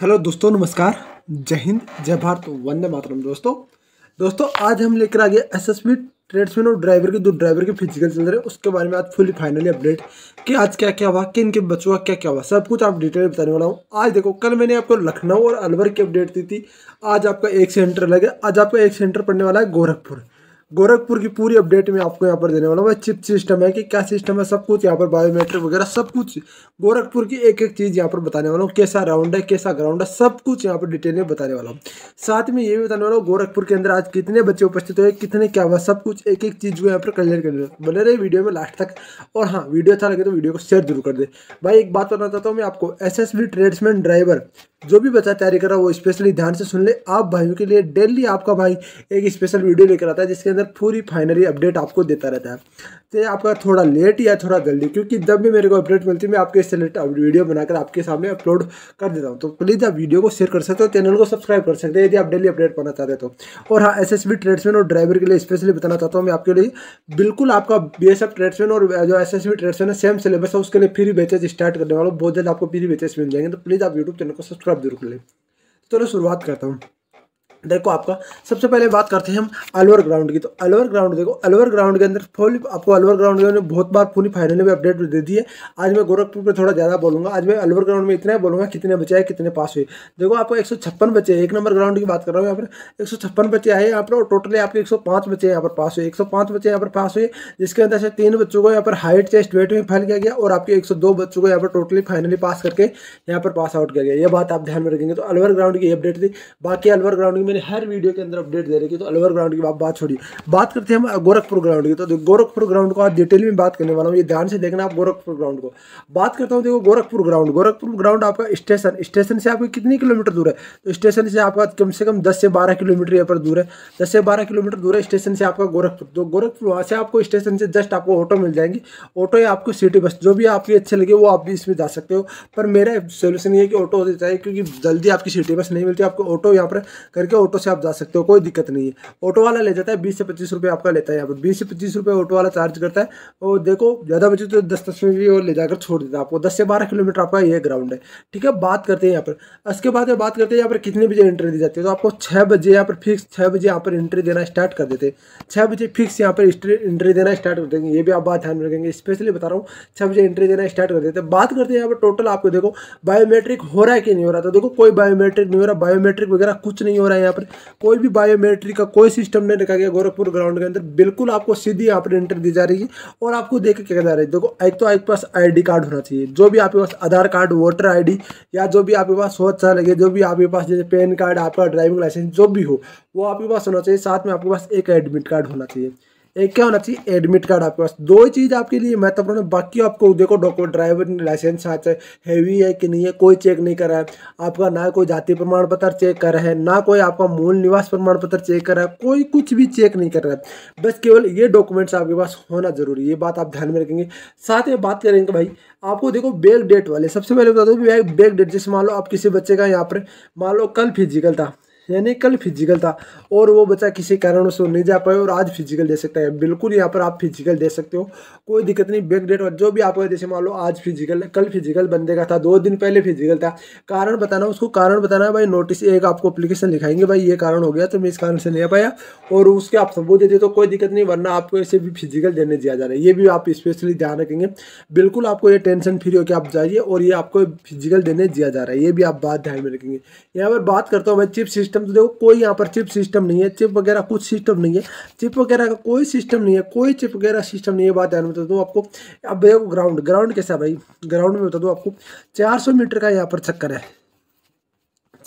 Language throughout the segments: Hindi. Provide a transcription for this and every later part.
हेलो दोस्तों नमस्कार जय हिंद जय भारत वंदे मातरम दोस्तों दोस्तों आज हम लेकर आ गए एस एस बी ट्रेड्समैन और ड्राइवर के जो ड्राइवर के फिजिकल चल रहे हैं उसके बारे में आज फुली फाइनली अपडेट कि आज क्या क्या हुआ कि इनके बच्चों का क्या क्या हुआ सब कुछ आप डिटेल बताने वाला हूँ आज देखो कल मैंने आपको लखनऊ और अलवर की अपडेट दी थी आज आपका एक सेंटर लगे आज आपका एक सेंटर पड़ने वाला है गोरखपुर गोरखपुर की पूरी अपडेट में आपको यहाँ पर देने वाला हूँ चिप सिस्टम है कि क्या सिस्टम है सब कुछ यहाँ पर बायोमेट्रिक वगैरह सब कुछ गोरखपुर की एक एक चीज़ यहाँ पर बताने वाला हूँ कैसा राउंड है कैसा ग्राउंड है सब कुछ यहाँ पर डिटेल में बताने वाला हूँ साथ में ये भी बताने वाला हूँ गोरखपुर के अंदर आज कितने बच्चे उपस्थित हुए कितने क्या हुआ सब कुछ एक एक चीज़ को यहाँ पर क्लियर कर बने रहे वीडियो में लास्ट तक और हाँ वीडियो अच्छा लगे तो वीडियो को शेयर जरूर कर दे भाई एक बात बताना चाहता हूँ मैं आपको एस एस ट्रेड्समैन ड्राइवर जो भी बच्चा तैयारी कर रहा है वो स्पेशली ध्यान से सुन ले आप भाइयों के लिए डेली आपका भाई एक स्पेशल वीडियो लेकर आता है जिसके अंदर अंदर पूरी फाइनली अपडेट आपको देता रहता है तो आपका थोड़ा लेट या थोड़ा जल्दी क्योंकि जब भी मेरे को अपडेट मिलती है मैं आपके इससे वीडियो बनाकर आपके सामने अपलोड कर देता हूँ तो प्लीज़ आप वीडियो को शेयर कर सकते हो चैनल को सब्सक्राइब कर सकते हैं यदि आप डेली अपडेट पाना चाहते तो और हाँ एस एस ट्रेड्समैन और ड्राइवर के लिए स्पेशली बताना चाहता हूँ मैं आपके लिए बिल्कुल आपका बी एस एफ ट्रेड्समैन और जो एस एस ट्रेड्समैन है सेम सिलेबस है उसके लिए फ्री बेचेज स्टार्ट करने वालों बहुत जल्द आपको फ्री बेचेज मिल जाएंगे तो प्लीज़ आप यूट्यूब चैनल को सब्सक्राइब जरूर कर लें चलो शुरुआत करता हूँ देखो आपका सबसे पहले बात करते हैं हम अलवर ग्राउंड की तो अलवर ग्राउंड देखो अलवर ग्राउंड के अंदर फुल आपको अलवर ग्राउंड के बहुत बार पूरी फाइनल में अपडेट दे दी है आज मैं गोरखपुर पे थोड़ा ज़्यादा बोलूँगा आज मैं अलवर ग्राउंड में इतना बोलूँगा कितने बचे हैं कितने पास हुए देखो आपको एक बच्चे एक नंबर ग्राउंड की बात कर रहा हूँ यहाँ पर एक बच्चे आए यहाँ पर और टोटली आपके एक बच्चे यहाँ पर पास हुए एक बच्चे यहाँ पर पास हुए जिसके अंदर से तीन बच्चों को यहाँ पर हाइट चेस्ट वेट में फाइल किया गया और आपके एक बच्चों को यहाँ पर टोटली फाइनली पास करके यहाँ पर पास आउट किया गया ये बात आप ध्यान में रखेंगे तो अलवर ग्राउंड की अपडेट थी बाकी अलवर ग्राउंड में मैंने हर वीडियो के अंदर अपडेट दे रखी तो अलवर ग्राउंड की बात छोड़िए बात करते हैं हम गोरखपुर ग्राउंड की तो गोरखपुर ग्राउंड को आज डिटेल में बात करने वाला हूँ ये ध्यान से देखना आप गोरखपुर ग्राउंड को बात करता हूँ देखो गोरखपुर ग्राउंड गोरखपुर ग्राउंड आपका स्टेशन स्टेशन से आपको कितनी किलोमीटर दूर है तो स्टेशन से आपका कम से कम दस से बारह किलोमीटर यहाँ पर दूर है दस से बारह किलोमीटर दूर है स्टेशन से आपका गोरखपुर तो गोरखपुर वहाँ से आपको स्टेशन से जस्ट आपको ऑटो मिल जाएंगी ऑटो या आपको सिटी बस जो भी आपके अच्छे लगे वो आप भी इसमें जा सकते हो पर मेरा सोल्यूशन ये है कि ऑटो होते चाहिए क्योंकि जल्दी आपकी सिटी बस नहीं मिलती आपको ऑटो यहाँ पर करके ऑटो से आप जा सकते हो कोई दिक्कत नहीं है ऑटो वाला ले जाता है बीस से पच्चीस रुपये आपका लेता है यहाँ पर बीस से पच्चीस रुपये ऑटो वाला चार्ज करता है और देखो ज़्यादा बचे तो दस दस मिनट और ले जाकर छोड़ देता है आपको दस से बारह किलोमीटर आपका ये ग्राउंड है ठीक है बात करते हैं यहाँ पर इसके बाद में बात करते हैं यहाँ पर कितने बजे एंट्री दी जाती है तो आपको छः बजे यहाँ पर फिक्स छः बजे यहाँ पर एंट्री देना स्टार्ट कर देते हैं छः बजे फिक्स यहाँ पर एंट्री देना स्टार्ट कर देंगे ये भी आप बात ध्यान में रखेंगे स्पेशली बता रहा हूँ छः बजे एंट्री देना स्टार्ट कर देते हैं बात करते हैं यहाँ पर टोटल आपको देखो बायोमेट्रिक हो रहा है कि नहीं हो रहा तो देखो कोई बायोमेट्रिक नहीं हो रहा बायोमेट्रिक वगैरह कुछ नहीं हो रहा है यहाँ पर कोई भी बायोमेट्रिक का कोई सिस्टम नहीं रखा गया गोरखपुर ग्राउंड के अंदर बिल्कुल आपको सीधी यहाँ पर एंट्री दी जा रही है और आपको देख के क्या जा रही है देखो एक तो आपके पास आई कार्ड होना चाहिए जो भी आपके पास आधार कार्ड वोटर आई या जो भी आपके पास सोच लगे जो भी आपके पास जैसे पैन कार्ड आपका ड्राइविंग लाइसेंस जो भी हो वो आपके पास होना चाहिए साथ में आपके पास एक एडमिट कार्ड होना चाहिए एक क्या होना चाहिए एडमिट कार्ड आपके पास दो ही चीज़ आपके लिए महत्वपूर्ण है बाकी आपको देखो डॉक्यूमेंट ड्राइवर लाइसेंस है, हैवी है कि नहीं है कोई चेक नहीं करा है आपका ना कोई जाति प्रमाण पत्र चेक कर रहा है ना कोई आपका मूल निवास प्रमाण पत्र चेक कर रहा है कोई कुछ भी चेक नहीं कर रहा है बस केवल ये डॉक्यूमेंट्स आपके पास होना जरूरी है ये बात आप ध्यान में रखेंगे साथ में बात करेंगे भाई आपको देखो बैक डेट वाले सबसे पहले बता दो बैक डेट जैसे मान लो आप किसी बच्चे का यहाँ पर मान लो कल फिजिकल था यानी कल फिजिकल था और वो बच्चा किसी कारण से नहीं जा पाए और आज फिजिकल दे सकता है बिल्कुल यहाँ पर आप फिजिकल दे सकते हो कोई दिक्कत नहीं बैक डेट और जो भी आपको जैसे मान लो आज फिजिकल कल फिजिकल बंदे का था दो दिन पहले फिजिकल था कारण बताना उसको कारण बताना है भाई नोटिस एक आपको अप्लीकेशन लिखाएंगे भाई ये कारण हो गया तो मैं इस कारण से नहीं आ पाया और उसके आप सबूत देते तो कोई दिक्कत नहीं वरना आपको ऐसे भी फिजिकल देने दिया जा रहा है ये भी आप स्पेशली ध्यान रखेंगे बिल्कुल आपको ये टेंशन फ्री होकर आप जाइए और ये आपको फिजिकल देने दिया जा रहा है ये भी आप बात ध्यान में रखेंगे यहाँ पर बात करता हूँ भाई चिप सिस्टम सिस्टम तो देखो कोई यहाँ पर चिप सिस्टम नहीं है चिप वगैरह कुछ सिस्टम नहीं है चिप वगैरह का कोई सिस्टम नहीं है कोई चिप वगैरह सिस्टम नहीं है बात ध्यान में बता दूँ आपको अब देखो ग्राउंड ग्राउंड कैसा भाई ग्राउंड में बता दूँ आपको चार मीटर का यहाँ पर चक्कर है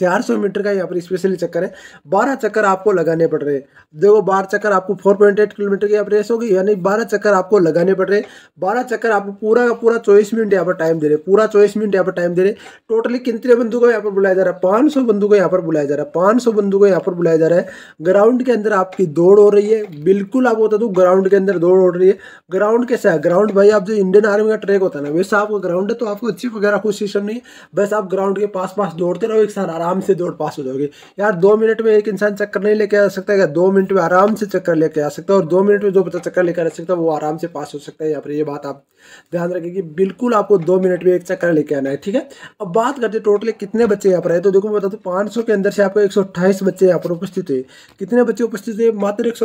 चार सौ मीटर का यहाँ पर स्पेशली चक्कर है बारह चक्कर आपको लगाने पड़ रहे हैं देखो बारह चक्कर आपको फोर पॉइंट एट किलोमीटर की यहाँ रेस होगी यानी बारह चक्कर आपको लगाने पड़ रहे हैं बारह चक्कर आपको पूरा का पूरा चौबीस मिनट यहाँ पर टाइम दे रहे पूरा चौबीस मिनट यहाँ पर टाइम दे रहे टोटली कितने बंधु को यहाँ पर बुलाया जा रहा है पाँच सौ को यहाँ पर बुलाया जा रहा है पाँच सौ को यहाँ पर बुलाया जा रहा है ग्राउंड के अंदर आपकी दौड़ हो रही है बिल्कुल आप बता दो ग्राउंड के अंदर दौड़ हो रही है ग्राउंड कैसा है ग्राउंड भाई आप जो इंडियन आर्मी का ट्रैक होता है ना वैसा आपका ग्राउंड है तो आपको चिप वगैरह कुछ सिस्टम नहीं बस आप ग्राउंड के पास पास दौड़ते रहो एक साथ आराम से दौड़ पास हो जाओगे यार दो मिनट में एक इंसान चक्कर नहीं लेके आ सकता है दो मिनट में आराम से चक्कर लेके आ सकता है और दो मिनट में जो बच्चा चक्कर लेकर आ सकता है वो आराम से पास हो सकता है यहाँ पर ये बात आप ध्यान रखें कि बिल्कुल आपको दो मिनट में एक चक्कर लेके आना है ठीक है अब बात करते टोटल कितने बच्चे यहाँ पर आए तो देखो मैं बता हूँ पाँच के अंदर से आपको एक बच्चे यहाँ पर उपस्थित हुए कितने बच्चे उपस्थित हुए मात्र एक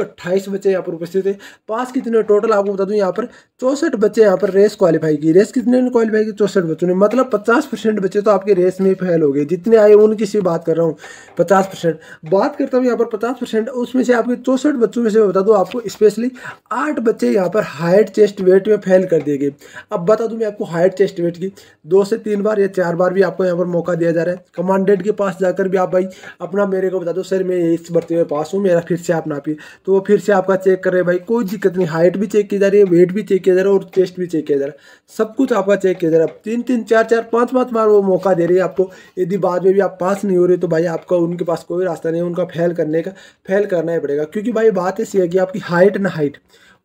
बच्चे यहाँ पर उपस्थित हुए पास कितने टोटल आपको बता दूँ यहाँ पर चौंसठ बच्चे यहाँ पर रेस क्वालिफाई की रेस कितने क्वालिफाई की चौंसठ बच्चों ने मतलब पचास बच्चे तो आपके रेस में फेल हो गए जितने आए उनकी से बात कर रहा हूँ पचास परसेंट बात करता हूँ यहाँ पर पचास परसेंट उसमें से आपके चौंसठ बच्चों में से मैं बता दूँ आपको स्पेशली आठ बच्चे यहाँ पर हाइट चेस्ट वेट में फेल कर दिए गए अब बता दूँ मैं आपको हाइट चेस्ट वेट की दो से तीन बार या चार बार भी आपको यहाँ पर मौका दिया जा रहा है कमांडेंट के पास जाकर भी आप भाई अपना मेरे को बता दो सर मैं इस बर्ती में पास हूँ मेरा फिर से आप नापिए तो वो फिर से आपका चेक कर रहे हैं भाई कोई दिक्कत नहीं हाइट भी चेक की जा रही है वेट भी चेक किया जा रहा है और चेस्ट भी चेक किया जा रहा है सब कुछ आपका चेक किया जा रहा है तीन तीन चार चार पाँच पाँच बार वो मौका दे रही है आपको यदि बाद में भी आप पास पास नहीं हो रही तो भाई आपका उनके पास कोई रास्ता नहीं है उनका फैल करने का फेल करना ही पड़ेगा क्योंकि भाई बात ऐसी है कि आपकी हाइट ना हाइट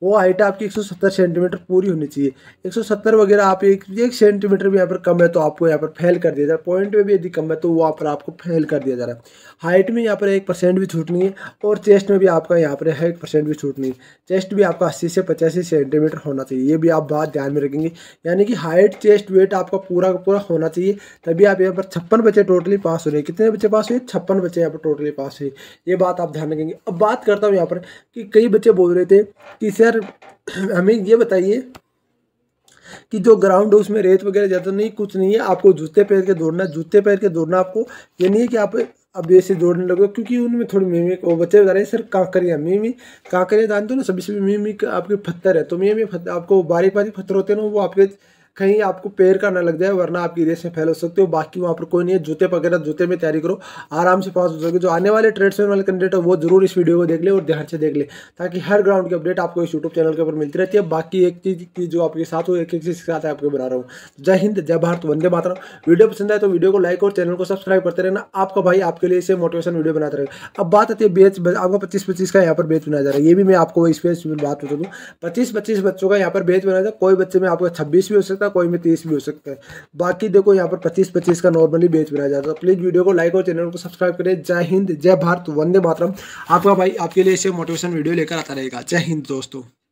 वो हाइट आपकी 170 सेंटीमीटर पूरी होनी चाहिए 170 वगैरह आप एक एक सेंटीमीटर भी यहाँ पर कम है तो आपको यहाँ पर फेल कर दिया जा रहा है पॉइंट में भी यदि कम है तो वहाँ पर आपको फेल कर दिया जा रहा है हाइट में यहाँ पर एक परसेंट भी छूट नहीं है और चेस्ट में भी आपका यहाँ पर है एक परसेंट भी छूट नहीं है चेस्ट भी आपका अस्सी से पचासी सेंटीमीटर होना चाहिए ये भी आप बात ध्यान में रखेंगे यानी कि हाइट चेस्ट वेट आपका पूरा का पूरा होना चाहिए तभी आप यहाँ पर छप्पन बच्चे टोटली पास हो रहे हैं कितने बच्चे पास हुए छप्पन बच्चे यहाँ पर टोटली पास हुए ये बात आप ध्यान रखेंगे अब बात करता हूँ यहाँ पर कि कई बच्चे बोल रहे थे कि सर यार हमें ये बताइए कि जो ग्राउंड है उसमें रेत वगैरह ज़्यादा नहीं कुछ नहीं है आपको जूते पैर के दौड़ना जूते पैर के दौड़ना आपको ये नहीं है कि आप अब ऐसे दौड़ने लगे क्योंकि उनमें थोड़ी मीमी वो बच्चे बता रहे हैं सर कांकरिया मीमी कांकरिया जानते हो ना सभी सभी मीमी आपके पत्थर है तो मीमी आपको बारीक बारीक पत्थर होते हैं ना वो आपके कहीं आपको पैर का ना लग जाए वरना आपकी रेस में फैल हो सकते हो बाकी वहाँ पर कोई नहीं है जूते वगैरह जूते में तैयारी करो आराम से पास हो सके जो आने वाले ट्रेड्समैन वाले कैंडिडेट हो वो जरूर इस वीडियो को देख ले और ध्यान से देख ले ताकि हर ग्राउंड की अपडेट आपको इस यूट्यूब चैनल के ऊपर मिलती रहती है बाकी एक चीज़ की जो आपके साथ हो एक एक चीज़ के साथ आपको बना रहा हूँ जय हिंद जय भारत वंदे मात्र वीडियो पसंद आए तो वीडियो को लाइक और चैनल को सब्सक्राइब करते रहना आपका भाई आपके लिए इसे मोटिवेशन वीडियो बनाते रहेगा अब बात आती है बेच आपका पच्चीस पच्चीस का यहाँ पर बेच बनाया जा रहा है ये भी मैं आपको इस पर बात बता दूँ पच्चीस पच्चीस बच्चों का यहाँ पर बेच बनाया जाए कोई बच्चे में आपको छब्बीस भी हो सकता है सकता है कोई में तीस भी हो सकता है बाकी देखो यहाँ पर पच्चीस पच्चीस का नॉर्मली बेच बनाया जाता है प्लीज़ वीडियो तो को लाइक और चैनल को सब्सक्राइब करें जय हिंद जय भारत वंदे मातरम आपका भाई आपके लिए ऐसे मोटिवेशन वीडियो लेकर आता रहेगा जय हिंद दोस्तों